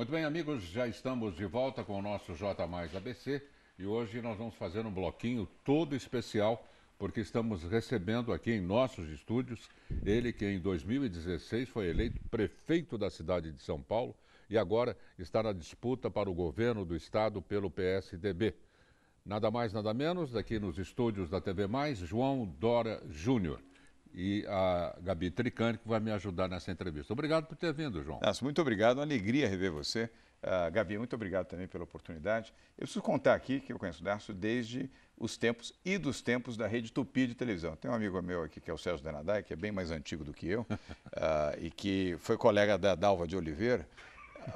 Muito bem, amigos, já estamos de volta com o nosso J Mais ABC e hoje nós vamos fazer um bloquinho todo especial porque estamos recebendo aqui em nossos estúdios ele que em 2016 foi eleito prefeito da cidade de São Paulo e agora está na disputa para o governo do estado pelo PSDB. Nada mais, nada menos, daqui nos estúdios da TV Mais, João Dora Júnior e a Gabi Tricani, que vai me ajudar nessa entrevista. Obrigado por ter vindo, João. Nossa, muito obrigado, uma alegria rever você. Uh, Gabi, muito obrigado também pela oportunidade. Eu preciso contar aqui que eu conheço o Darcio desde os tempos e dos tempos da Rede Tupi de televisão. Tem um amigo meu aqui que é o Sérgio Denadai, que é bem mais antigo do que eu, uh, e que foi colega da Dalva de Oliveira,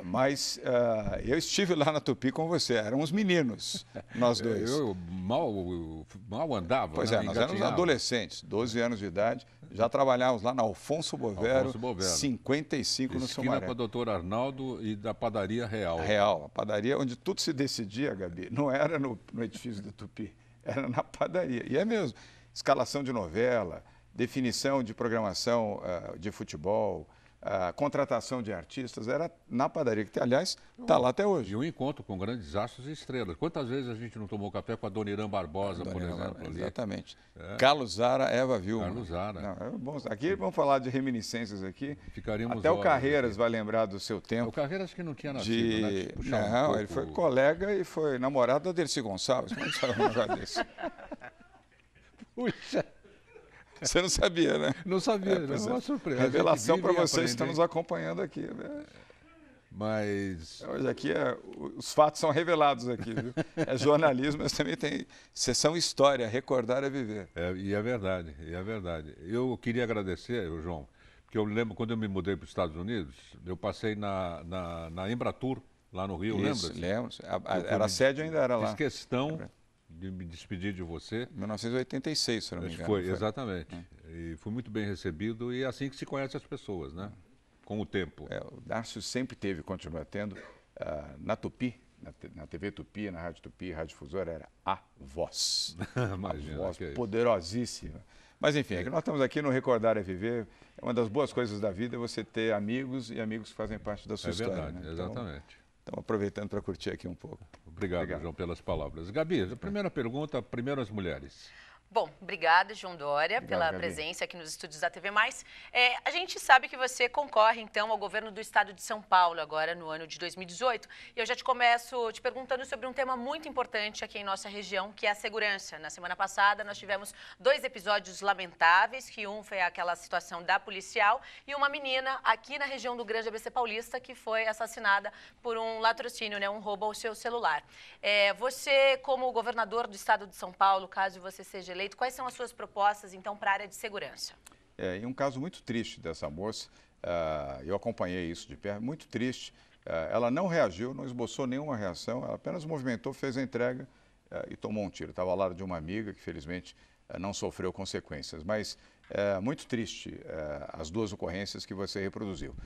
mas uh, eu estive lá na Tupi com você, eram uns meninos, nós dois. Eu mal, eu mal andava. Pois né? é, nós éramos adolescentes, 12 anos de idade, já trabalhávamos lá na Alfonso Bovero, Alfonso Bovero. 55 Esquina no Sumaré. com o doutor Arnaldo e da padaria Real. Real, a padaria onde tudo se decidia, Gabi, não era no, no edifício da Tupi, era na padaria. E é mesmo, escalação de novela, definição de programação uh, de futebol a contratação de artistas era na padaria, que, aliás, está lá até hoje. E um encontro com grandes astros e estrelas. Quantas vezes a gente não tomou café com a Dona Irã Barbosa, Dona por Irã, exemplo? Ali. Exatamente. É. Carlos Zara, Eva Vilma. Carlos Zara. Não, é bom, aqui vamos falar de reminiscências aqui. Ficaríamos até o Carreiras aqui. vai lembrar do seu tempo. O Carreiras que não tinha nascido, de... né? Não, um pouco... ele foi colega e foi namorado da Dercy Gonçalves. Como é que Puxa! Você não sabia, né? Não sabia, é, não, né? é uma surpresa. Revelação para vocês que estão nos acompanhando aqui. Né? Mas. É, hoje aqui é, os fatos são revelados aqui, viu? É jornalismo, mas também tem sessão história, recordar é viver. É, e é verdade, e é verdade. Eu queria agradecer, João, porque eu lembro quando eu me mudei para os Estados Unidos, eu passei na, na, na Embratur, lá no Rio, Isso, lembra? Lembro. A, a, era a sede ainda era lá. Fiz questão. Lembra? de me despedir de você. 1986, se não me engano. Foi, foi. exatamente. É. E fui muito bem recebido e é assim que se conhece as pessoas, né? É. Com o tempo. É, o Darcio sempre teve, continua tendo, uh, na Tupi, na, na, TV Tupi, na Rádio Tupi, Rádio Fusora, era a voz. Imagina. A voz é poderosíssima. Mas enfim, é que nós estamos aqui no Recordar é Viver. É uma das boas coisas da vida é você ter amigos e amigos que fazem parte da sua é história. Verdade, né? Então, exatamente. Então, Estamos aproveitando para curtir aqui um pouco. Obrigado, Obrigado, João, pelas palavras. Gabi, a primeira pergunta, primeiro as mulheres. Bom, obrigada, João Dória, obrigado, pela Gabi. presença aqui nos estúdios da TV Mais. É, a gente sabe que você concorre, então, ao governo do estado de São Paulo agora no ano de 2018. E eu já te começo te perguntando sobre um tema muito importante aqui em nossa região, que é a segurança. Na semana passada, nós tivemos dois episódios lamentáveis, que um foi aquela situação da policial e uma menina aqui na região do Grande ABC Paulista que foi assassinada por um latrocínio, né, um roubo ao seu celular. É, você, como governador do estado de São Paulo, caso você seja eleito, eleito, quais são as suas propostas, então, para a área de segurança? É, e um caso muito triste dessa moça, uh, eu acompanhei isso de perto, muito triste. Uh, ela não reagiu, não esboçou nenhuma reação, ela apenas movimentou, fez a entrega uh, e tomou um tiro. Estava ao lado de uma amiga que, felizmente, não sofreu consequências. Mas é muito triste as duas ocorrências que você reproduziu.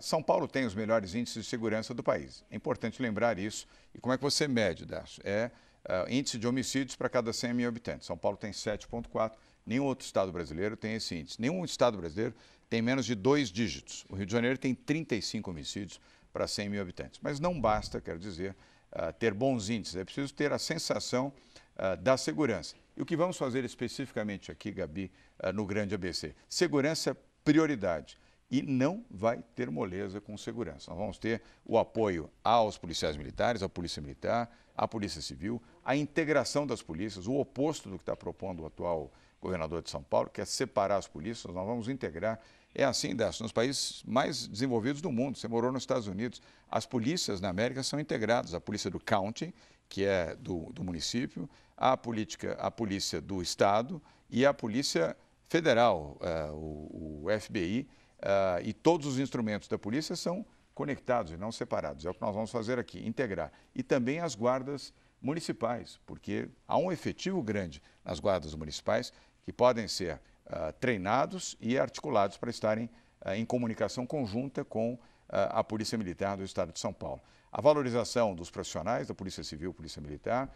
São Paulo tem os melhores índices de segurança do país. É importante lembrar isso. E como é que você mede, Darcio? É uh, índice de homicídios para cada 100 mil habitantes. São Paulo tem 7,4. Nenhum outro estado brasileiro tem esse índice. Nenhum estado brasileiro tem menos de dois dígitos. O Rio de Janeiro tem 35 homicídios para 100 mil habitantes. Mas não basta, quero dizer, uh, ter bons índices. É preciso ter a sensação uh, da segurança. E o que vamos fazer especificamente aqui, Gabi, no Grande ABC? Segurança, é prioridade e não vai ter moleza com segurança. Nós vamos ter o apoio aos policiais militares, à Polícia Militar, à Polícia Civil, a integração das polícias, o oposto do que está propondo o atual governador de São Paulo, que é separar as polícias, nós vamos integrar. É assim, Décio, nos países mais desenvolvidos do mundo, você morou nos Estados Unidos, as polícias na América são integradas, a polícia do county, que é do, do município, a, política, a polícia do estado e a polícia federal, uh, o, o, FBI, uh, eh, e todos os instrumentos da polícia são conectados e não separados. É o que nós vamos fazer aqui, integrar. E também as guardas municipais, porque há um efetivo grande nas guardas municipais que podem ser uh, treinados e articulados para estarem uh, em comunicação conjunta com uh, a Polícia Militar do Estado de São Paulo. A valorização dos profissionais da Polícia Civil, Polícia Militar.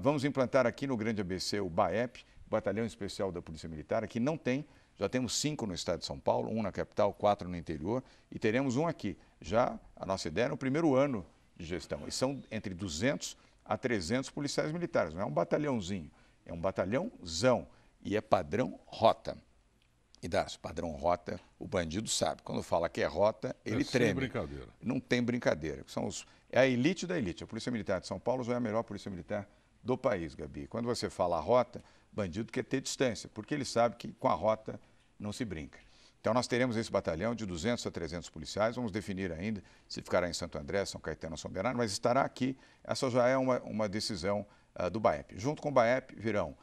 vamos implantar aqui no Grande ABC o BAEP, Batalhão Especial da Polícia Militar, aqui não tem, já temos cinco no estado de São Paulo, um na capital, quatro no interior, e teremos um aqui. Já a nossa ideia é no primeiro ano de gestão. E são entre 200 a 300 policiais militares. Não é um batalhãozinho, é um batalhãozão e é padrão rota. E dá, padrão rota, o bandido sabe. Quando fala que é rota, ele é treme. Não tem brincadeira. Não tem brincadeira. São os, é a elite da elite. A Polícia Militar de São Paulo já é a melhor Polícia Militar do país, Gabi. Quando você fala rota, bandido quer ter distância, porque ele sabe que com a rota não se brinca. Então, nós teremos esse batalhão de 200 a 300 policiais. Vamos definir ainda se ficará em Santo André, São Caetano, São Bernardo, mas estará aqui. Essa já é uma, uma decisão uh, do BAEP. Junto com o BAEP virão uh,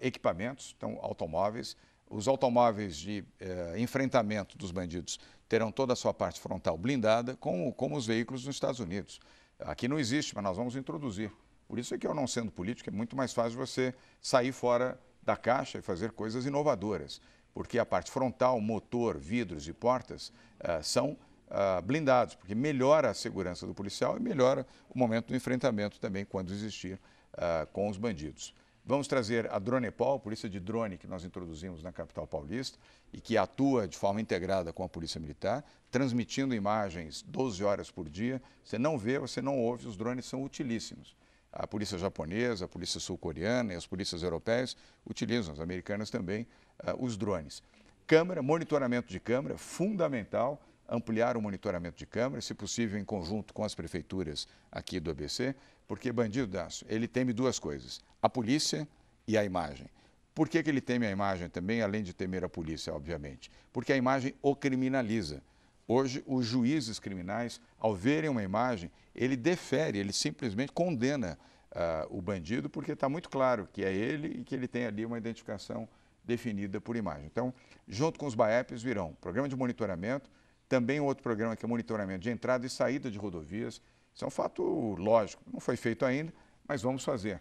equipamentos, então automóveis. Os automóveis de uh, enfrentamento dos bandidos terão toda a sua parte frontal blindada, como, como os veículos nos Estados Unidos. Aqui não existe, mas nós vamos introduzir. Por isso é que eu, não sendo político, é muito mais fácil você sair fora da caixa e fazer coisas inovadoras porque a parte frontal, motor, vidros e portas uh, são uh, blindados, porque melhora a segurança do policial e melhora o momento do enfrentamento também, quando existir, uh, com os bandidos. Vamos trazer a Dronepol, polícia de drone que nós introduzimos na capital paulista e que atua de forma integrada com a Polícia Militar, transmitindo imagens 12 horas por dia. Você não vê, você não ouve, os drones são utilíssimos a polícia japonesa, a polícia sul-coreana e as polícias europeias utilizam, as americanas também, uh, os drones. Câmera, monitoramento de câmera, fundamental ampliar o monitoramento de câmera, se possível em conjunto com as prefeituras aqui do ABC, porque bandido daço, ele teme duas coisas, a polícia e a imagem. Por que, que ele teme a imagem também, além de temer a polícia, obviamente? Porque a imagem o criminaliza. Hoje, os juízes criminais, ao verem uma imagem, ele defere, ele simplesmente condena uh, o bandido, porque está muito claro que é ele e que ele tem ali uma identificação definida por imagem. Então, junto com os BAEPs virão programa de monitoramento, também outro programa que é monitoramento de entrada e saída de rodovias. Isso é um fato lógico, não foi feito ainda, mas vamos fazer.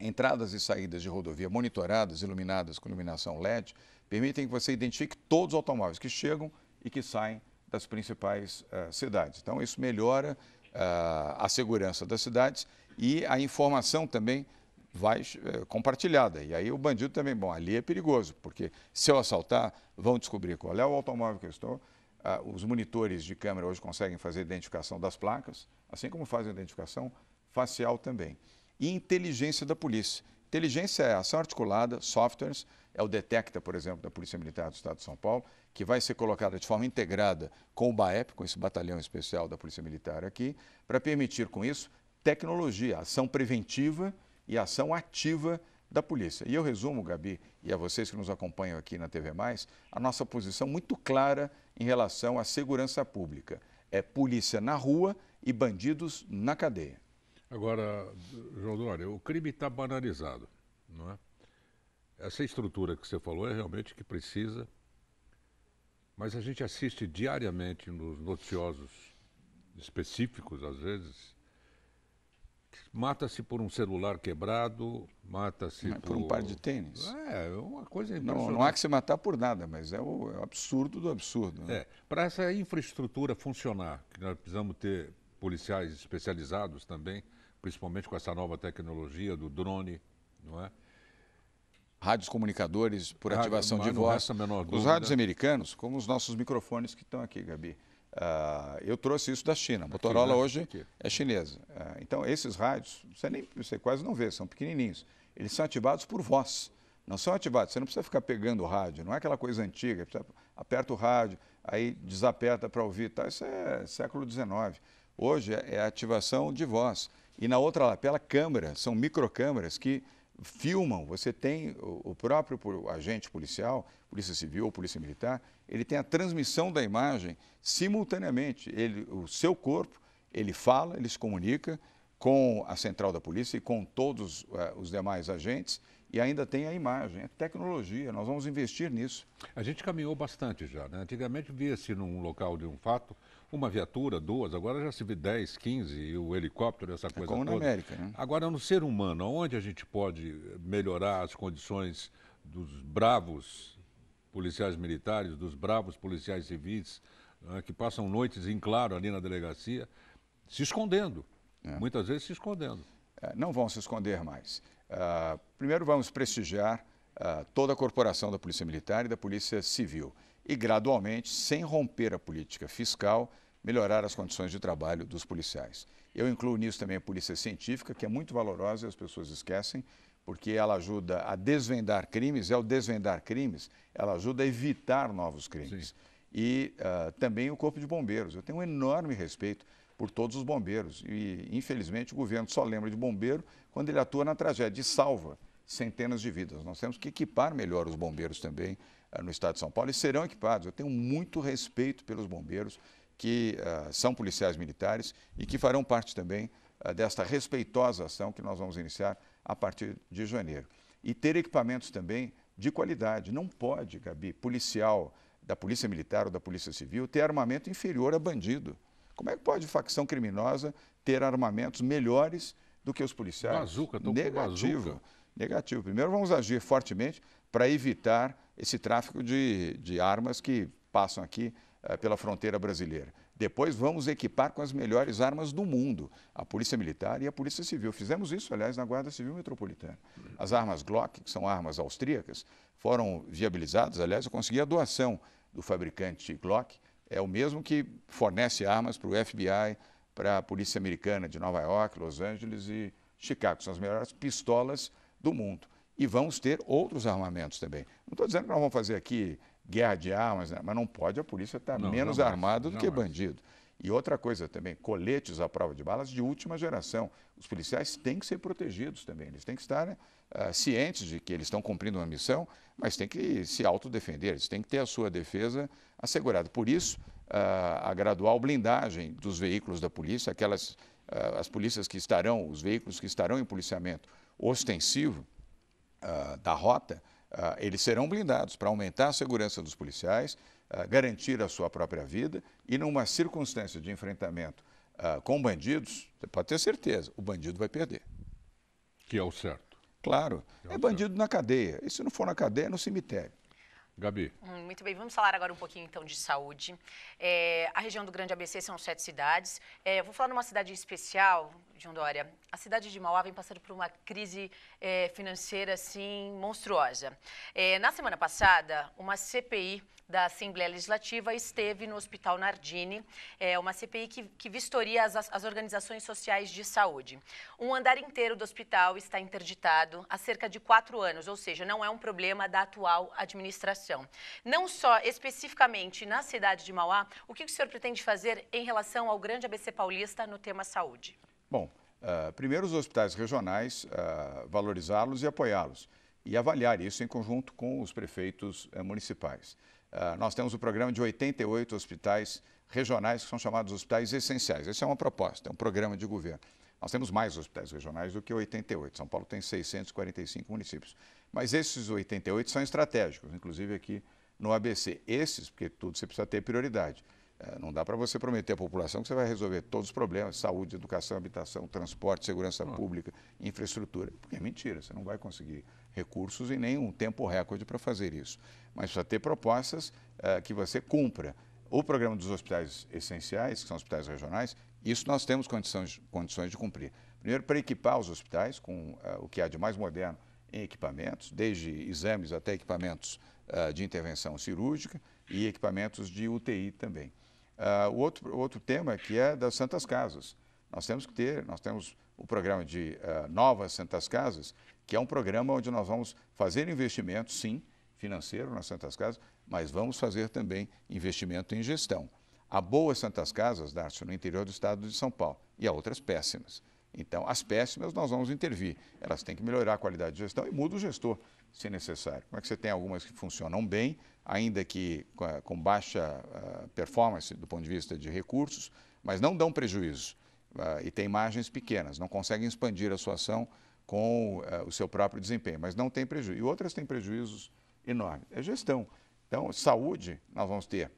Entradas e saídas de rodovia monitoradas, iluminadas com iluminação LED, permitem que você identifique todos os automóveis que chegam e que saem das principais uh, cidades. Então, isso melhora uh, a segurança das cidades e a informação também vai uh, compartilhada. E aí o bandido também, bom, ali é perigoso, porque se eu assaltar, vão descobrir qual é o automóvel que eu estou. Ah, os monitores de câmera hoje conseguem fazer identificação das placas, assim como fazem identificação facial também. E inteligência da polícia. Inteligência é ação articulada, softwares, é o Detecta, por exemplo, da Polícia Militar do Estado de São Paulo, que vai ser colocada de forma integrada com o BAEP, com esse batalhão especial da Polícia Militar aqui, para permitir com isso tecnologia, ação preventiva e ação ativa da polícia. E eu resumo, Gabi, e a vocês que nos acompanham aqui na TV Mais, a nossa posição muito clara em relação à segurança pública. É polícia na rua e bandidos na cadeia. Agora, João Dória, o crime está banalizado, não é? Essa estrutura que você falou é realmente que precisa mas a gente assiste diariamente nos noticiosos específicos, às vezes. Mata-se por um celular quebrado, mata-se por... por... um par de tênis. É, é, uma coisa não, não há que se matar por nada, mas é o, é o absurdo do absurdo. Né? É, para essa infraestrutura funcionar, que nós precisamos ter policiais especializados também, principalmente com essa nova tecnologia do drone, não é? rádios comunicadores por ativação de voz. Os rádios americanos, como os nossos microfones que estão aqui, Gabi. Uh, eu trouxe isso da China. A Motorola aqui, né? hoje aqui. é chinesa. Uh, então, esses rádios, você, nem, você quase não vê, são pequenininhos. Eles são ativados por voz. Não são ativados, você não precisa ficar pegando o rádio, não é aquela coisa antiga, aperta o rádio, aí desaperta para ouvir. Tá? Isso é século XIX. Hoje é, é ativação de voz. E na outra lapela, câmera, são microcâmeras que filmam, você tem o próprio agente policial, polícia civil ou polícia militar, ele tem a transmissão da imagem simultaneamente. Ele, o seu corpo, ele fala, ele se comunica com a central da polícia e com todos uh, os demais agentes e ainda tem a imagem, é tecnologia, nós vamos investir nisso. A gente caminhou bastante já, né? Antigamente via-se num local de um fato uma viatura, duas, agora já se vê 10, 15, e o helicóptero, essa é coisa é como toda. na América, né? Agora, no ser humano, onde a gente pode melhorar as condições dos bravos policiais militares, dos bravos policiais civis, né, que passam noites em claro ali na delegacia, se escondendo, é. muitas vezes se escondendo. É, não vão se esconder mais. Ah, primeiro, vamos prestigiar uh, toda a corporação da Polícia Militar e da Polícia Civil e, gradualmente, sem romper a política fiscal, melhorar as condições de trabalho dos policiais. Eu incluo nisso também a Polícia Científica, que é muito valorosa e as pessoas esquecem, porque ela ajuda a desvendar crimes, e ao desvendar crimes, ela ajuda a evitar novos crimes. Sim. E uh, também o Corpo de Bombeiros. Eu tenho um enorme respeito por todos os bombeiros. E, infelizmente, o governo só lembra de bombeiro quando ele atua na tragédia e salva centenas de vidas. Nós temos que equipar melhor os bombeiros também eh, no estado de São Paulo e serão equipados. Eu tenho muito respeito pelos bombeiros que uh, são policiais militares e que farão parte também uh, desta respeitosa ação que nós vamos iniciar a partir de janeiro. E ter equipamentos também de qualidade. Não pode, Gabi, policial da Polícia Militar ou da Polícia Civil ter armamento inferior a bandido. Como é que pode facção criminosa ter armamentos melhores do que os policiais? Bazuca, tô Negativo. Com bazuca. Negativo. Primeiro vamos agir fortemente para evitar esse tráfico de, de armas que passam aqui eh, pela fronteira brasileira. Depois vamos equipar com as melhores armas do mundo, a Polícia Militar e a Polícia Civil. Fizemos isso, aliás, na Guarda Civil Metropolitana. As armas Glock, que são armas austríacas, foram viabilizadas, aliás, eu consegui a doação do fabricante Glock é o mesmo que fornece armas para o FBI, para a polícia americana de Nova York, Los Angeles e Chicago. São as melhores pistolas do mundo. E vamos ter outros armamentos também. Não estou dizendo que nós vamos fazer aqui guerra de armas, né? mas não pode, a polícia estar tá menos armada do que bandido. E outra coisa também, coletes à prova de balas de última geração. Os policiais têm que ser protegidos também, eles têm que estar né, ah, cientes de que eles estão cumprindo uma missão, mas têm que se autodefender, eles têm que ter a sua defesa assegurada. Por isso, ah, a gradual blindagem dos veículos da polícia, aquelas ah, as polícias que estarão, os veículos que estarão em policiamento ostensivo da rota, eles serão blindados para aumentar a segurança dos policiais ah, garantir a sua própria vida e numa circunstância de enfrentamento ah, com bandidos, você pode ter certeza, o bandido vai perder. Que é o certo. Claro. É, é bandido certo. na cadeia. E se não for na cadeia, é no cemitério. Gabi. Hum, muito bem, vamos falar agora um pouquinho então de saúde. É, a região do Grande ABC são sete cidades. É, vou falar numa cidade especial, João Dória. A cidade de Mauá vem passando por uma crise é, financeira assim monstruosa. É, na semana passada, uma CPI da Assembleia Legislativa esteve no Hospital Nardini, é uma CPI que, que vistoria as, as organizações sociais de saúde. Um andar inteiro do hospital está interditado há cerca de quatro anos, ou seja, não é um problema da atual administração. Não só especificamente na cidade de Mauá, o que o senhor pretende fazer em relação ao grande ABC paulista no tema saúde? Bom, uh, primeiro os hospitais regionais, uh, valorizá-los e apoiá-los, e avaliar isso em conjunto com os prefeitos uh, municipais. Ah, nós temos o um programa de 88 hospitais regionais, que são chamados hospitais essenciais. Essa é uma proposta, é um programa de governo. Nós temos mais hospitais regionais do que 88. São Paulo tem 645 municípios. Mas esses 88 são estratégicos, inclusive aqui no ABC. Esses, porque tudo você precisa ter prioridade. Ah, não dá para você prometer à população que você vai resolver todos os problemas, saúde, educação, habitação, transporte, segurança pública, infraestrutura. Porque é mentira, você não vai conseguir recursos e nem um tempo recorde para fazer isso. Mas precisa ter propostas uh, que você cumpra. O programa dos hospitais essenciais, que são hospitais regionais, isso nós temos condições, condições de cumprir. Primeiro, para equipar os hospitais com uh, o que há de mais moderno em equipamentos, desde exames até equipamentos uh, de intervenção cirúrgica e equipamentos de UTI também. Uh, o outro, outro tema que é das Santas Casas. Nós temos que ter, nós temos o programa de novas Santas Casas, que é um programa onde nós vamos fazer investimento, sim, financeiro nas Santas Casas, mas vamos fazer também investimento em gestão. Há boas Santas Casas, Darcio, no interior do estado de São Paulo, e há outras péssimas. Então, as péssimas nós vamos intervir. Elas têm que melhorar a qualidade de gestão e muda o gestor, se necessário. Como é que você tem algumas que funcionam bem, ainda que com baixa ah, performance do ponto de vista de recursos, mas não dão prejuízo ah, e têm margens pequenas, não conseguem expandir a sua ação com eh, o seu próprio desempenho, mas não tem prejuízo. E outras têm prejuízos enormes. É gestão. Então, saúde, nós vamos ter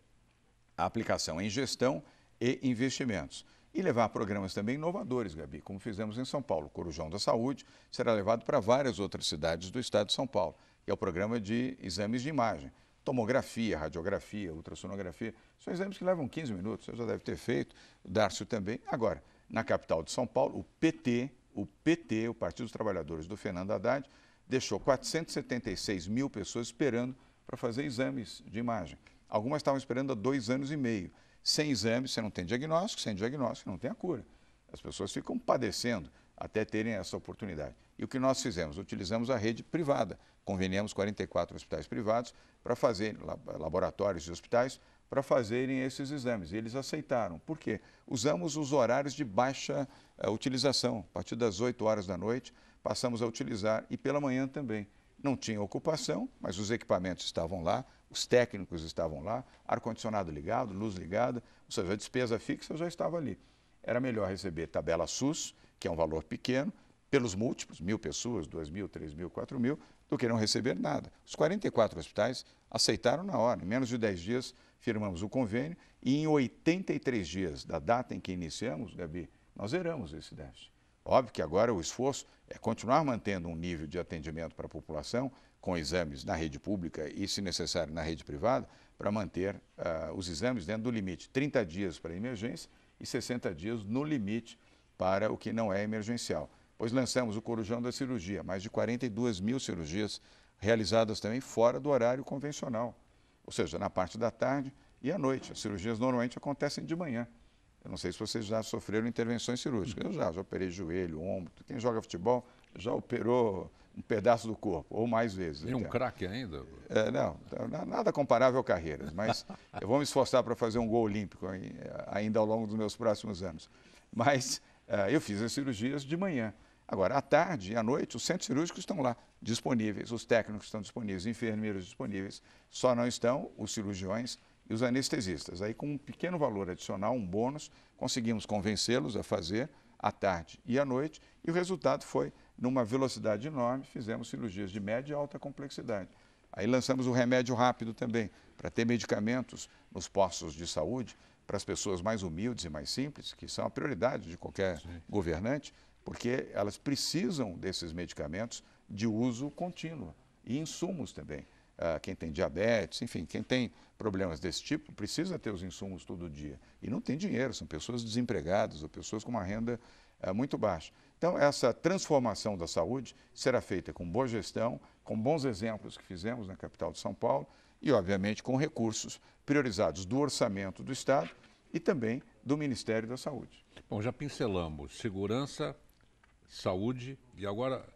a aplicação em gestão e investimentos. E levar programas também inovadores, Gabi, como fizemos em São Paulo. O Corujão da Saúde será levado para várias outras cidades do estado de São Paulo, é o programa de exames de imagem. Tomografia, radiografia, ultrassonografia, são exames que levam 15 minutos, você já deve ter feito, o Darcio também. Agora, na capital de São Paulo, o PT, o PT, o Partido dos Trabalhadores do Fernando Haddad, deixou 476 mil pessoas esperando para fazer exames de imagem. Algumas estavam esperando há dois anos e meio. Sem exames, você não tem diagnóstico, sem diagnóstico, não tem a cura. As pessoas ficam padecendo até terem essa oportunidade. E o que nós fizemos? Utilizamos a rede privada. Conveniamos 44 hospitais privados para fazer, laboratórios e hospitais, para fazerem esses exames. E eles aceitaram. Por quê? Usamos os horários de baixa eh, utilização. A partir das 8 horas da noite, passamos a utilizar e pela manhã também. Não tinha ocupação, mas os equipamentos estavam lá, os técnicos estavam lá, ar-condicionado ligado, luz ligada, ou seja, a despesa fixa já estava ali. Era melhor receber tabela SUS, que é um valor pequeno, pelos múltiplos, mil pessoas, dois mil, três mil, quatro mil, do que não receber nada. Os 44 hospitais aceitaram na hora, em menos de 10 dias, firmamos o convênio e em 83 dias da data em que iniciamos, Gabi, nós zeramos esse déficit. Óbvio que agora o esforço é continuar mantendo um nível de atendimento para a população, com exames na rede pública e, se necessário, na rede privada, para manter uh, os exames dentro do limite 30 dias para emergência e 60 dias no limite para o que não é emergencial. Pois lançamos o Corujão da Cirurgia, mais de 42 mil cirurgias realizadas também fora do horário convencional ou seja, na parte da tarde e à noite. As cirurgias normalmente acontecem de manhã. Eu não sei se vocês já sofreram intervenções cirúrgicas. Eu já, já operei joelho, ombro. Quem joga futebol já operou um pedaço do corpo, ou mais vezes. E um craque ainda? É, não, então, nada comparável a carreiras, mas eu vou me esforçar para fazer um gol olímpico ainda ao longo dos meus próximos anos. Mas é, eu fiz as cirurgias de manhã. Agora, à tarde e à noite, os centros cirúrgicos estão lá disponíveis, os técnicos estão disponíveis, os enfermeiros disponíveis, só não estão os cirurgiões e os anestesistas. Aí, com um pequeno valor adicional, um bônus, conseguimos convencê-los a fazer à tarde e à noite, e o resultado foi, numa velocidade enorme, fizemos cirurgias de média e alta complexidade. Aí lançamos o remédio rápido também, para ter medicamentos nos postos de saúde, para as pessoas mais humildes e mais simples, que são a prioridade de qualquer Sim. governante, porque elas precisam desses medicamentos de uso contínuo e insumos também. Ah, quem tem diabetes, enfim, quem tem problemas desse tipo, precisa ter os insumos todo dia. E não tem dinheiro, são pessoas desempregadas ou pessoas com uma renda ah, muito baixa. Então, essa transformação da saúde será feita com boa gestão, com bons exemplos que fizemos na capital de São Paulo e, obviamente, com recursos priorizados do orçamento do Estado e também do Ministério da Saúde. Bom, já pincelamos segurança, saúde e agora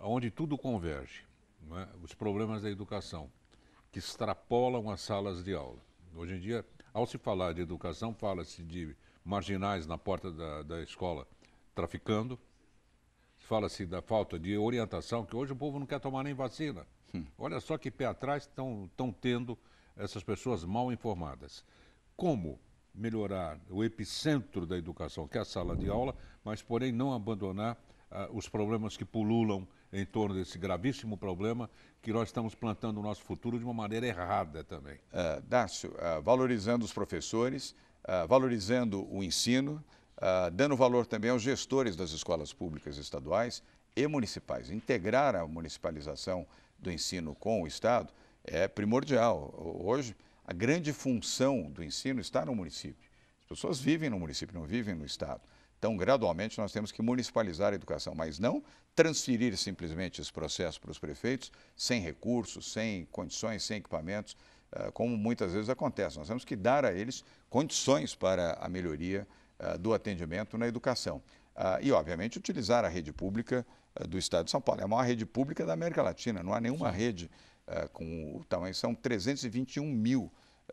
onde tudo converge, é? os problemas da educação, que extrapolam as salas de aula. Hoje em dia, ao se falar de educação, fala-se de marginais na porta da, da escola traficando, fala-se da falta de orientação, que hoje o povo não quer tomar nem vacina. Hum. Olha só que pé atrás estão tendo essas pessoas mal informadas. Como melhorar o epicentro da educação, que é a sala de aula, mas, porém, não abandonar uh, os problemas que pululam em torno desse gravíssimo problema que nós estamos plantando o nosso futuro de uma maneira errada também. Uh, Dácio, uh, valorizando os professores, uh, valorizando o ensino, dando valor também aos gestores das escolas públicas estaduais e municipais. Integrar a municipalização do ensino com o Estado é primordial. Hoje, a grande função do ensino está no município. As pessoas vivem no município, não vivem no Estado. Então, gradualmente, nós temos que municipalizar a educação, mas não transferir simplesmente esse processo para os prefeitos sem recursos, sem condições, sem equipamentos, ah, como muitas vezes acontece. Nós temos que dar a eles condições para a melhoria ah, do atendimento na educação. Ah, e, obviamente, utilizar a rede pública do Estado de São Paulo. É a maior rede pública da América Latina, não há nenhuma rede eh, com o tamanho, são 321 mil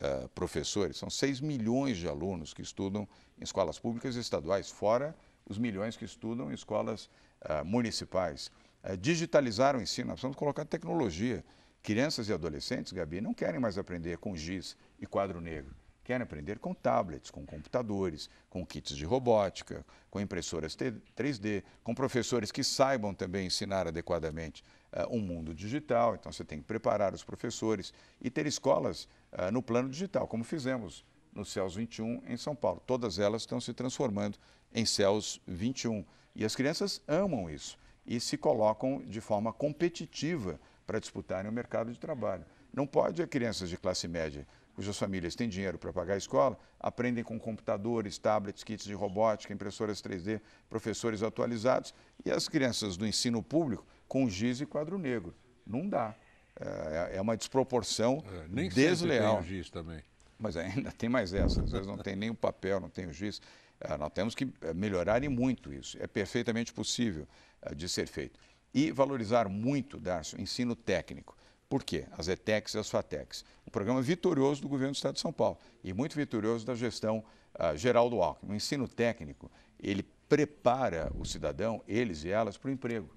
uh, professores, são 6 milhões de alunos que estudam em escolas públicas e estaduais, fora os milhões que estudam em escolas uh, municipais. digitalizar o ensino, nós precisamos colocar tecnologia. Crianças e adolescentes, Gabi, não querem mais aprender com giz e quadro negro querem aprender com tablets, com computadores, com kits de robótica, com impressoras 3D, com professores que saibam também ensinar adequadamente uh, um mundo digital, então você tem que preparar os professores e ter escolas uh, no plano digital, como fizemos no Céus 21 em São Paulo. Todas elas estão se transformando em Céus 21. E as crianças amam isso e se colocam de forma competitiva para disputarem o mercado de trabalho. Não pode a crianças de classe média, cujas famílias têm dinheiro para pagar a escola, aprendem com computadores, tablets, kits de robótica, impressoras 3D, professores atualizados, e as crianças do ensino público com giz e quadro negro. Não dá. É, é uma desproporção é, nem desleal. Tem o giz também. Mas ainda tem mais essa. Às vezes não tem nem o papel, não tem o giz. É, nós temos que é, melhorar e muito isso. É perfeitamente possível de ser feito. E valorizar muito, Darcio, ensino técnico. Por quê? As ETECs e as FATECs. Um programa vitorioso do governo do Estado de São Paulo e muito vitorioso da gestão uh, geral do Alckmin. O ensino técnico, ele prepara o cidadão, eles e elas, para o emprego.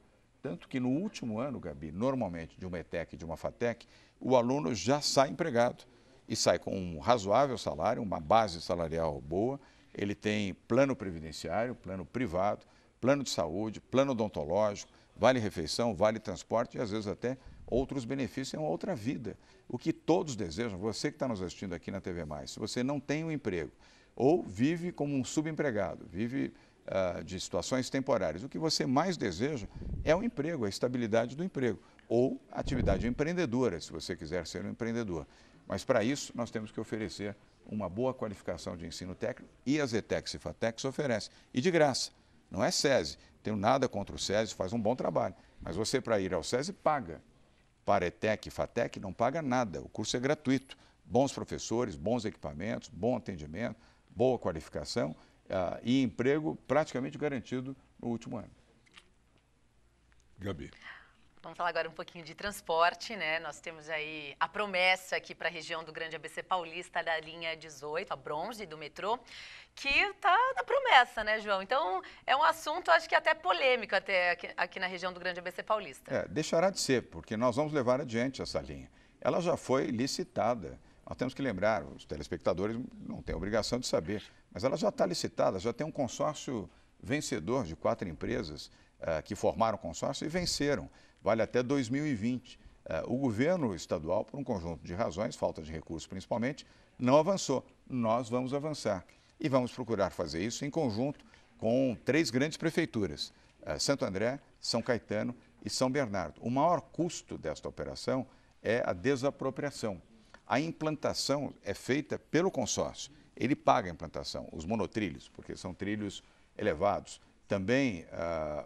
Tanto que no último ano, Gabi, normalmente de uma ETEC, de uma FATEC, o aluno já sai empregado e sai com um razoável salário, uma base salarial boa, ele tem plano previdenciário, plano privado, plano de saúde, plano odontológico, vale refeição, vale transporte e às vezes até outros benefícios, é uma outra vida. O que todos desejam, você que está nos assistindo aqui na TV Mais, se você não tem um emprego ou vive como um subempregado, vive uh, de situações temporárias. O que você mais deseja é o emprego, a estabilidade do emprego, ou atividade empreendedora, se você quiser ser um empreendedor. Mas para isso, nós temos que oferecer uma boa qualificação de ensino técnico e as Zetex e FATEX oferecem. E de graça, não é SESI. Tenho nada contra o SESI, faz um bom trabalho. Mas você, para ir ao SESI, paga. Para ETEC e FATEC, não paga nada. O curso é gratuito. Bons professores, bons equipamentos, bom atendimento, boa qualificação ah, e emprego praticamente garantido no último ano. Gabi. Vamos falar agora um pouquinho de transporte, né? Nós temos aí a promessa aqui para a região do Grande ABC Paulista da linha 18, a Bronze do metrô, que está na promessa, né, João? Então, é um assunto, acho que até polêmico até aqui, aqui na região do Grande ABC Paulista. É, deixará de ser, porque nós vamos levar adiante essa linha. Ela já foi licitada. Nós temos que lembrar, os telespectadores não têm obrigação de saber, mas ela já está licitada, já tem um consórcio vencedor de quatro empresas uh, que formaram o consórcio e venceram. Vale até 2020. Uh, eh, o governo estadual, por um conjunto de razões, falta de recursos principalmente, não avançou. Nós vamos avançar. E vamos procurar fazer isso em conjunto com três grandes prefeituras: uh, Santo André, São Caetano e São Bernardo. O maior custo desta operação é a desapropriação. A implantação é feita pelo consórcio ele paga a implantação, os monotrilhos, porque são trilhos elevados. Também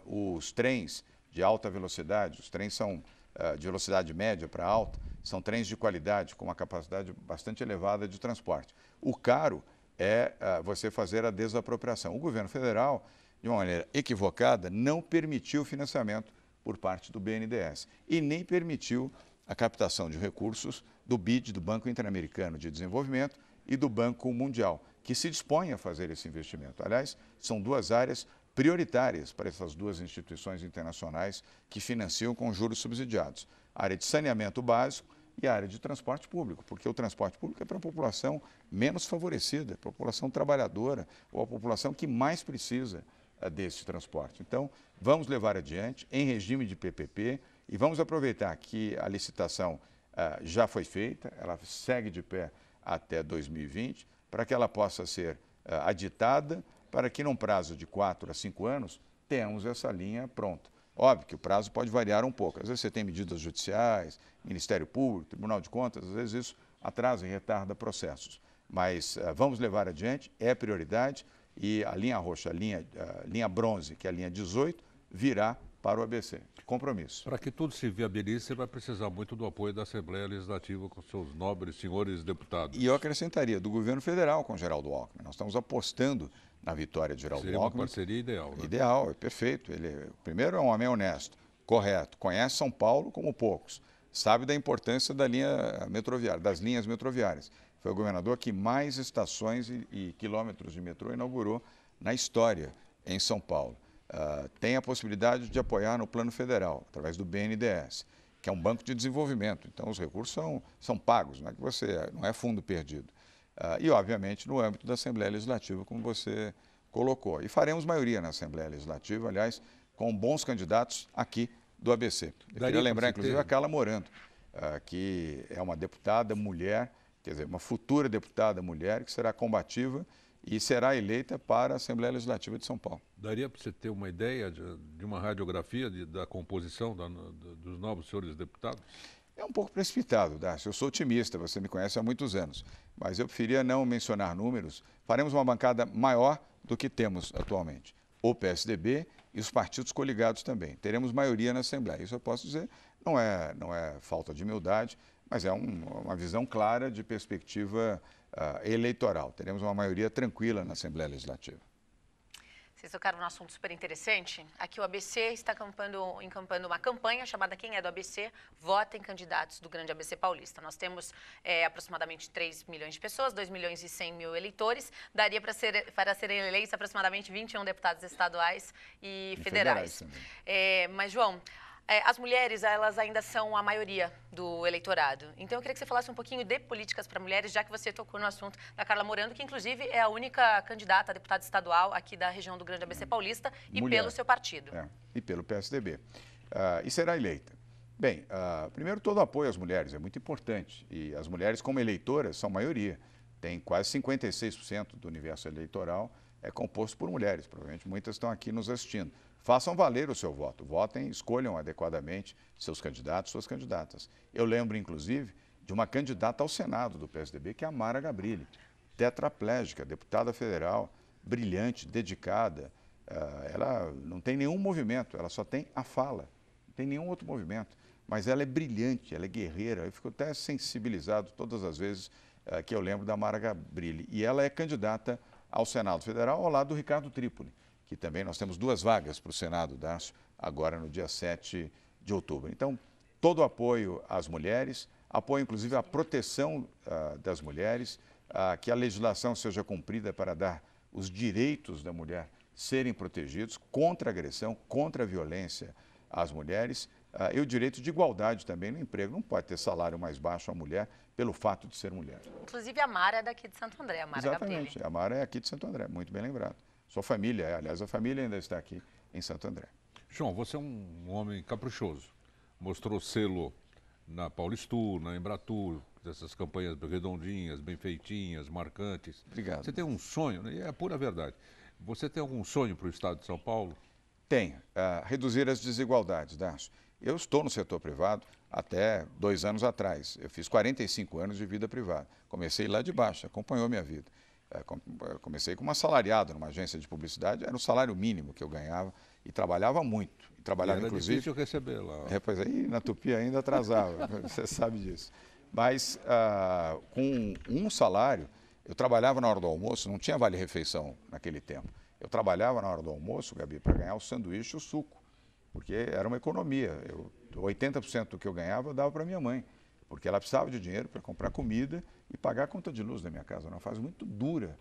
uh, os trens de alta velocidade, os trens são uh, de velocidade média para alta, são trens de qualidade, com uma capacidade bastante elevada de transporte. O caro é uh, você fazer a desapropriação. O governo federal, de uma maneira equivocada, não permitiu financiamento por parte do BNDES e nem permitiu a captação de recursos do BID, do Banco Interamericano de Desenvolvimento, e do Banco Mundial, que se dispõem a fazer esse investimento. Aliás, são duas áreas prioritárias para essas duas instituições internacionais que financiam com juros subsidiados: a área de saneamento básico e a área de transporte público, porque o transporte público é para a população menos favorecida, a população trabalhadora ou a população que mais precisa eh, desse transporte. Então, vamos levar adiante em regime de PPP e vamos aproveitar que a licitação eh, já foi feita, ela segue de pé até 2020, para que ela possa ser uh, aditada, para que num prazo de quatro a cinco anos tenhamos essa linha pronta. Óbvio que o prazo pode variar um pouco. Às vezes você tem medidas judiciais, Ministério Público, Tribunal de Contas, às vezes isso atrasa e retarda processos. Mas uh, vamos levar adiante, é prioridade, e a linha roxa, a linha, a eh, linha bronze, que é a linha 18, virá para o ABC. Compromisso. Para que tudo se viabilize, você vai precisar muito do apoio da Assembleia Legislativa com seus nobres senhores deputados. E eu acrescentaria, do governo federal com Geraldo Alckmin. Nós estamos apostando na vitória de Geraldo Seria Alckmin. Seria uma parceria ideal. Né? Ideal, é perfeito. Ele, é, primeiro, é um homem honesto, correto, conhece São Paulo como poucos, sabe da importância da linha metroviária, das linhas metroviárias. Foi o governador que mais estações e, e quilômetros de metrô inaugurou na história em São Paulo. Ah, tem a possibilidade de apoiar no plano federal, através do BNDES, que é um banco de desenvolvimento. Então, os recursos são, são pagos, não é, que você, não é fundo perdido. Uh, e, obviamente, no âmbito da Assembleia Legislativa, como você colocou. E faremos maioria na Assembleia Legislativa, aliás, com bons candidatos aqui do ABC. Eu Daria queria lembrar, inclusive, a Carla Morando, uh, que é uma deputada mulher, quer dizer, uma futura deputada mulher que será combativa e será eleita para a Assembleia Legislativa de São Paulo. Daria para você ter uma ideia de, de uma radiografia de, da composição da, dos novos senhores deputados? É um pouco precipitado, Dácio. Eu sou otimista, você me conhece há muitos anos. Mas eu preferia não mencionar números. Faremos uma bancada maior do que temos atualmente. O PSDB e os partidos coligados também. Teremos maioria na Assembleia. Isso eu posso dizer, não é, não é falta de humildade, mas é um, uma visão clara de perspectiva uh, eleitoral. Teremos uma maioria tranquila na Assembleia Legislativa. Vocês tocaram um assunto super interessante. Aqui o ABC está encampando uma campanha chamada Quem é do ABC? Votem candidatos do grande ABC paulista. Nós temos é, aproximadamente 3 milhões de pessoas, 2 milhões e 100 mil eleitores. Daria para, ser, para serem eleitos aproximadamente 21 deputados estaduais e, e federais. federais é, mas, João, é, as mulheres, elas ainda são a maioria do eleitorado. Então, eu queria que você falasse um pouquinho de políticas para mulheres, já que você tocou no assunto da Carla Morando, que inclusive é a única candidata a deputada estadual aqui da região do Grande ABC Paulista e Mulher. pelo seu partido. É, e pelo PSDB. Uh, ah, e será eleita. Bem, uh, primeiro, todo apoio às mulheres é muito importante. E as mulheres, como eleitoras, são maioria. Tem quase 56% do universo eleitoral é composto por mulheres. Provavelmente muitas estão aqui nos assistindo façam valer o seu voto. Votem, escolham adequadamente seus candidatos, suas candidatas. Eu lembro, inclusive, de uma candidata ao Senado do PSDB, que é a Mara Gabrilli, tetraplégica, deputada federal, brilhante, dedicada. Ah, ela não tem nenhum movimento, ela só tem a fala, não tem nenhum outro movimento. Mas ela é brilhante, ela é guerreira. Eu fico até sensibilizado todas as vezes ah, que eu lembro da Mara Gabrilli. E ela é candidata ao Senado Federal ao lado do Ricardo Trípoli que também nós temos duas vagas para o Senado da agora no dia 7 de outubro. Então, todo o apoio às mulheres, apoio inclusive à proteção uh, das mulheres, uh, que a legislação seja cumprida para dar os direitos da mulher serem protegidos contra a agressão, contra a violência às mulheres ah, e o direito de igualdade também no emprego. Não pode ter salário mais baixo a mulher pelo fato de ser mulher. Inclusive a Mara é daqui de Santo André, a Mara Exatamente, a Mara é aqui de Santo André, muito bem lembrado. Sua família, é, aliás, a família ainda está aqui em Santo André. João, você é um homem caprichoso. Mostrou selo na Paulistur, na Embratur, essas campanhas redondinhas, bem feitinhas, marcantes. Obrigado. Você tem um sonho, né? e é a pura verdade. Você tem algum sonho para o Estado de São Paulo? Tenho. Uh, reduzir as desigualdades, Darcio. Eu estou no setor privado até dois anos atrás. Eu fiz 45 anos de vida privada. Comecei lá de baixo, acompanhou minha vida. É, comecei como assalariado numa agência de publicidade, era o salário mínimo que eu ganhava e trabalhava muito. E trabalhava, e era inclusive. difícil receber lá. É, pois aí na Tupi ainda atrasava, você sabe disso. Mas ah, com um salário, eu trabalhava na hora do almoço, não tinha vale-refeição naquele tempo. Eu trabalhava na hora do almoço, Gabi, para ganhar o sanduíche e o suco, porque era uma economia. Eu, 80% do que eu ganhava eu dava para minha mãe, porque ela precisava de dinheiro para comprar comida e pagar a conta de luz da minha casa. Era uma fase muito dura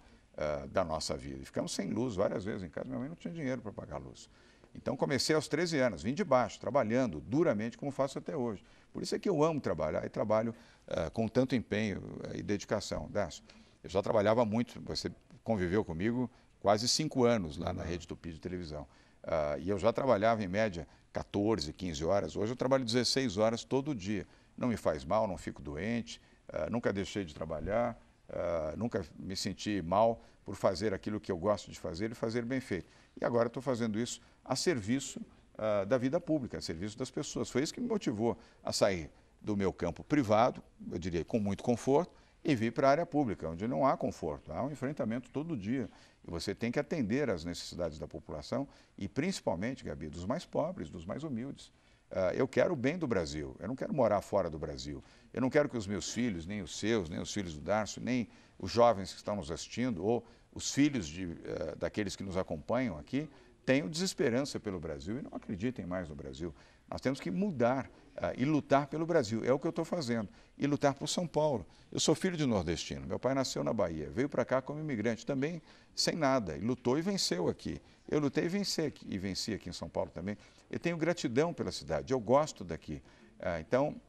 uh, da nossa vida. E ficamos sem luz várias vezes em casa. Minha mãe não tinha dinheiro para pagar a luz. Então comecei aos 13 anos, vim de baixo, trabalhando duramente como faço até hoje. Por isso é que eu amo trabalhar e trabalho uh, com tanto empenho uh, e dedicação. Dácio, eu já trabalhava muito, você conviveu comigo quase cinco anos lá na uhum. Rede Tupi de televisão. Uh, e eu já trabalhava em média 14, 15 horas. Hoje eu trabalho 16 horas todo dia. Não me faz mal, não fico doente, ah, nunca deixei de trabalhar, uh, nunca me senti mal por fazer aquilo que eu gosto de fazer e fazer bem feito. E agora estou fazendo isso a serviço uh, da vida pública, a serviço das pessoas. Foi isso que me motivou a sair do meu campo privado, eu diria com muito conforto, e vir para a área pública, onde não há conforto, há um enfrentamento todo dia. E você tem que atender às necessidades da população e principalmente, Gabi, dos mais pobres, dos mais humildes. Ah, eu quero o bem do Brasil, eu não quero morar fora do Brasil. Eu não quero que os meus filhos, nem os seus, nem os filhos do Darcio, nem os jovens que estão nos assistindo, ou os filhos de, uh, daqueles que nos acompanham aqui, tenham desesperança pelo Brasil e não acreditem mais no Brasil. Nós temos que mudar ah, e lutar pelo Brasil. É o que eu estou fazendo. E lutar por São Paulo. Eu sou filho de nordestino. Meu pai nasceu na Bahia, veio para cá como imigrante, também sem nada. E lutou e venceu aqui. Eu lutei e venci aqui, e venci aqui em São Paulo também. Eu tenho gratidão pela cidade. Eu gosto daqui. Ah, então,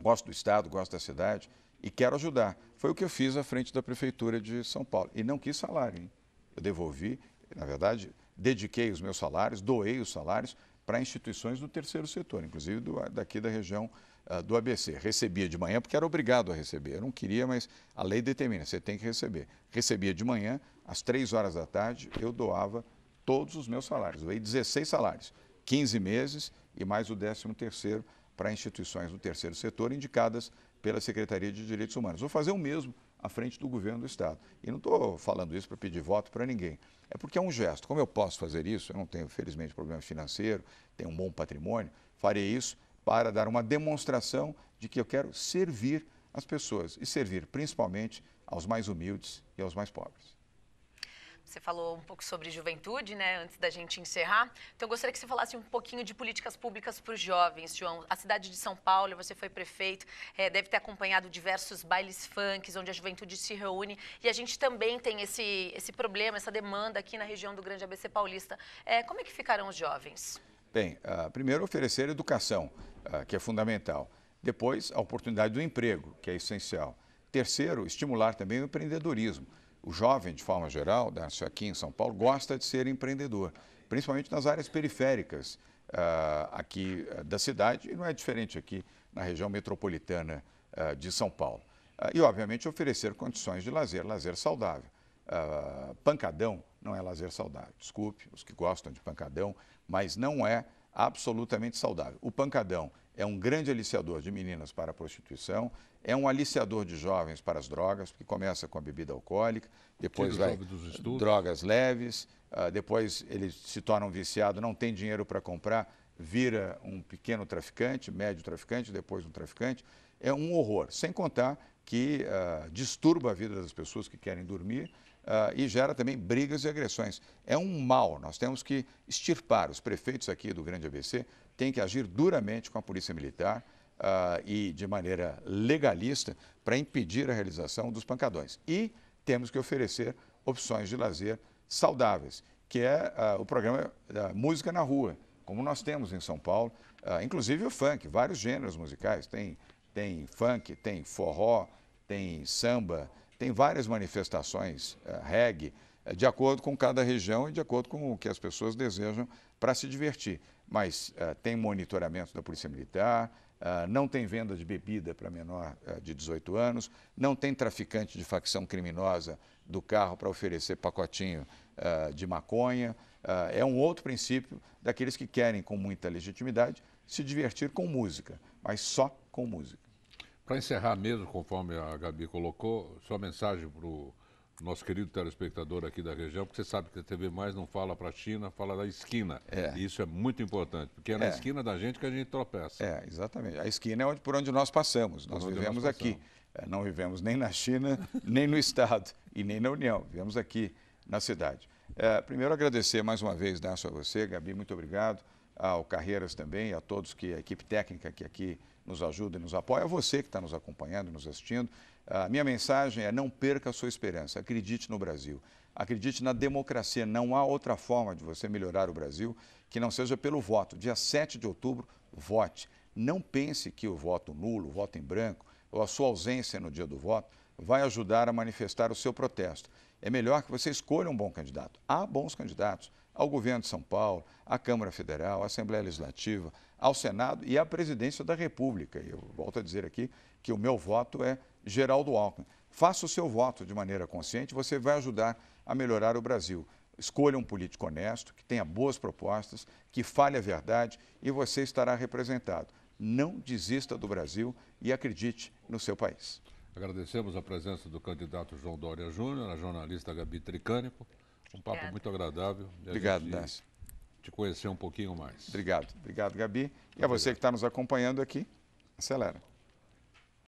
gosto do estado, gosto da cidade e quero ajudar. Foi o que eu fiz à frente da prefeitura de São Paulo. E não quis salário. Hein? Eu devolvi, na verdade, dediquei os meus salários, doei os salários para instituições do terceiro setor, inclusive do, daqui da região uh, do ABC. Recebia de manhã porque era obrigado a receber. Eu não queria, mas a lei determina, você tem que receber. Recebia de manhã, às três horas da tarde, eu doava todos os meus salários. Doei 16 salários, 15 meses e mais o 13 terceiro para instituições do terceiro setor indicadas pela Secretaria de Direitos Humanos. Vou fazer o mesmo à frente do governo do Estado. E não estou falando isso para pedir voto para ninguém. É porque é um gesto. Como eu posso fazer isso? Eu não tenho, felizmente, problema financeiro, tenho um bom patrimônio, farei isso para dar uma demonstração de que eu quero servir as pessoas e servir principalmente aos mais humildes e aos mais pobres. Você falou um pouco sobre juventude, né, antes da gente encerrar. Então, eu gostaria que você falasse um pouquinho de políticas públicas para os jovens, João. A cidade de São Paulo, você foi prefeito, é, deve ter acompanhado diversos bailes funks, onde a juventude se reúne. E a gente também tem esse, esse problema, essa demanda aqui na região do Grande ABC Paulista. É, como é que ficarão os jovens? Bem, uh, primeiro oferecer educação, uh, que é fundamental. Depois, a oportunidade do emprego, que é essencial. Terceiro, estimular também o empreendedorismo. O jovem, de forma geral, Darcio, né, aqui em São Paulo, gosta de ser empreendedor, principalmente nas áreas periféricas uh, aqui uh, da cidade, e não é diferente aqui na região metropolitana uh, de São Paulo. e, obviamente, oferecer condições de lazer, lazer saudável. pancadão não é lazer saudável. Desculpe os que gostam de pancadão, mas não é absolutamente saudável. O pancadão é um grande aliciador de meninas para a prostituição, é um aliciador de jovens para as drogas, porque começa com a bebida alcoólica, depois vai drogas leves, ah, depois ele se torna um viciado, não tem dinheiro para comprar, vira um pequeno traficante, médio traficante, depois um traficante. É um horror, sem contar que uh, disturba a vida das pessoas que querem dormir uh, e gera também brigas e agressões. É um mal, nós temos que extirpar. Os prefeitos aqui do Grande ABC tem que agir duramente com a Polícia Militar uh, e de maneira legalista para impedir a realização dos pancadões. E temos que oferecer opções de lazer saudáveis, que é uh, o programa da Música na Rua, como nós temos em São Paulo, uh, inclusive o funk, vários gêneros musicais. Tem, tem funk, tem forró, tem samba, tem várias manifestações, reggae. É, de acordo com cada região e de acordo com o que as pessoas desejam para se divertir. Mas uh, tem monitoramento da Polícia Militar, uh, não tem venda de bebida para menor uh, de 18 anos, não tem traficante de facção criminosa do carro para oferecer pacotinho de maconha. é um outro princípio daqueles que querem, com muita legitimidade, se divertir com música, mas só com música. Para encerrar mesmo, conforme a Gabi colocou, sua mensagem para o nosso querido telespectador aqui da região, porque você sabe que a TV Mais não fala para a China, fala da esquina. É. E isso é muito importante, porque é na é. esquina da gente que a gente tropeça. É, exatamente. A esquina é onde, por onde nós passamos, nós vivemos nós aqui. É, não vivemos nem na China, nem no Estado e nem na União, vivemos aqui na cidade. É, primeiro, agradecer mais uma vez, Dácio, a você, Gabi, muito obrigado ao Carreiras também, a todos que a equipe técnica que aqui nos ajuda e nos apoia, a você que está nos acompanhando, nos assistindo. A ah, minha mensagem é não perca a sua esperança, acredite no Brasil, acredite na democracia. Não há outra forma de você melhorar o Brasil que não seja pelo voto. Dia 7 de outubro, vote. Não pense que o voto nulo, o voto em branco ou a sua ausência no dia do voto vai ajudar a manifestar o seu protesto. É melhor que você escolha um bom candidato. Há bons candidatos ao governo de São Paulo, à Câmara Federal, à Assembleia Legislativa, ao Senado e à Presidência da República. E eu volto a dizer aqui que o meu voto é Geraldo Alckmin. Faça o seu voto de maneira consciente, você vai ajudar a melhorar o Brasil. Escolha um político honesto, que tenha boas propostas, que fale a verdade e você estará representado. Não desista do Brasil e acredite no seu país. Agradecemos a presença do candidato João Dória Júnior, a jornalista Gabi Tricânico. Um papo Obrigada. muito agradável. Obrigado, Décio. Te conhecer um pouquinho mais. Obrigado. Obrigado, Gabi. E a você que está nos acompanhando aqui, acelera.